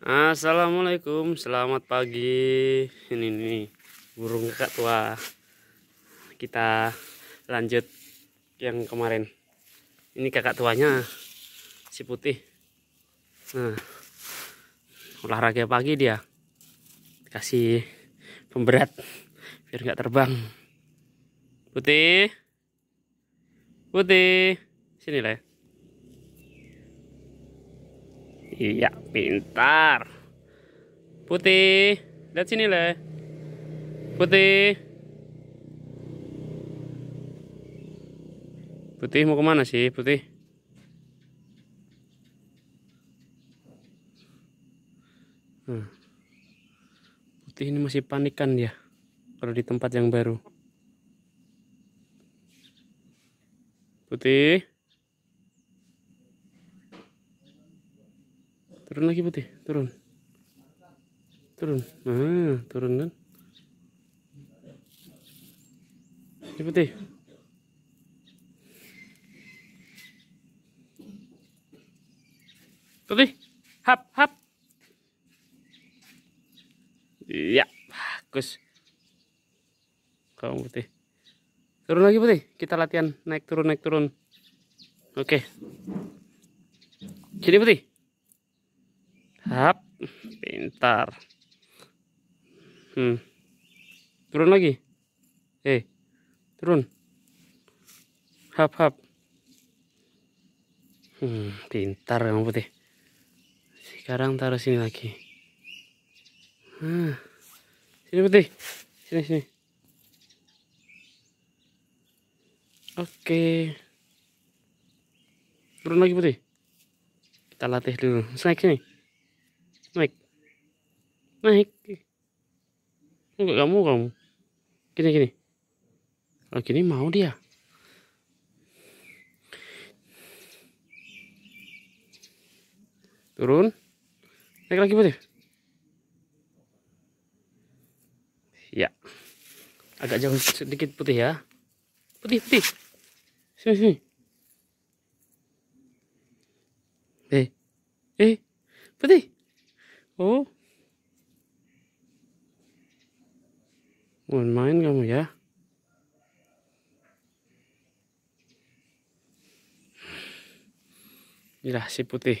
Assalamualaikum, selamat pagi. Ini nih burung kakak tua. Kita lanjut yang kemarin. Ini kakak tuanya si putih. Nah, olahraga pagi dia. Kasih pemberat biar nggak terbang. Putih, putih, sini lah. Ya. Iya, pintar. Putih, lihat sini le. Putih. Putih mau kemana sih, Putih? Hmm. Putih ini masih panikan ya, kalau di tempat yang baru. Putih. turun lagi putih turun turun nah turun kan ini putih putih hap hap ya bagus kamu putih turun lagi putih kita latihan naik turun naik turun oke sini putih Hap, pintar. Hmm. Turun lagi. Eh, turun. Hap, hap. Hmm, pintar yang putih. Sekarang taruh sini lagi. Hmm. Sini putih. Sini, sini. Oke. Turun lagi putih. Kita latih dulu. Snack sini naik naik enggak kamu kamu gini gini Oh, gini mau dia turun naik lagi putih ya? ya agak jauh sedikit putih ya putih putih sini sini eh eh putih Oh. mau main kamu ya. Inilah si putih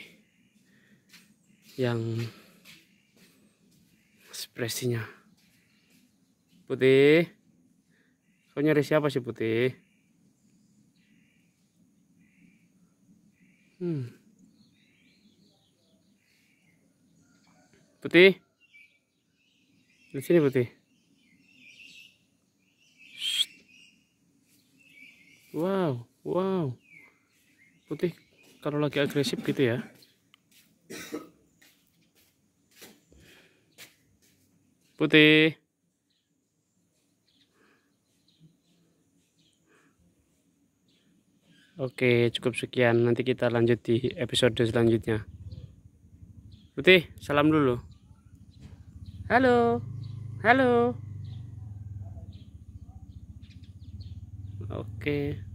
yang ekspresinya. Putih. Kau nyari siapa si putih? Hmm. Putih. Di sini putih. Shh. Wow, wow. Putih kalau lagi agresif gitu ya. Putih. Oke, cukup sekian. Nanti kita lanjut di episode selanjutnya. Putih, salam dulu. Halo. Halo. Oke. Okay.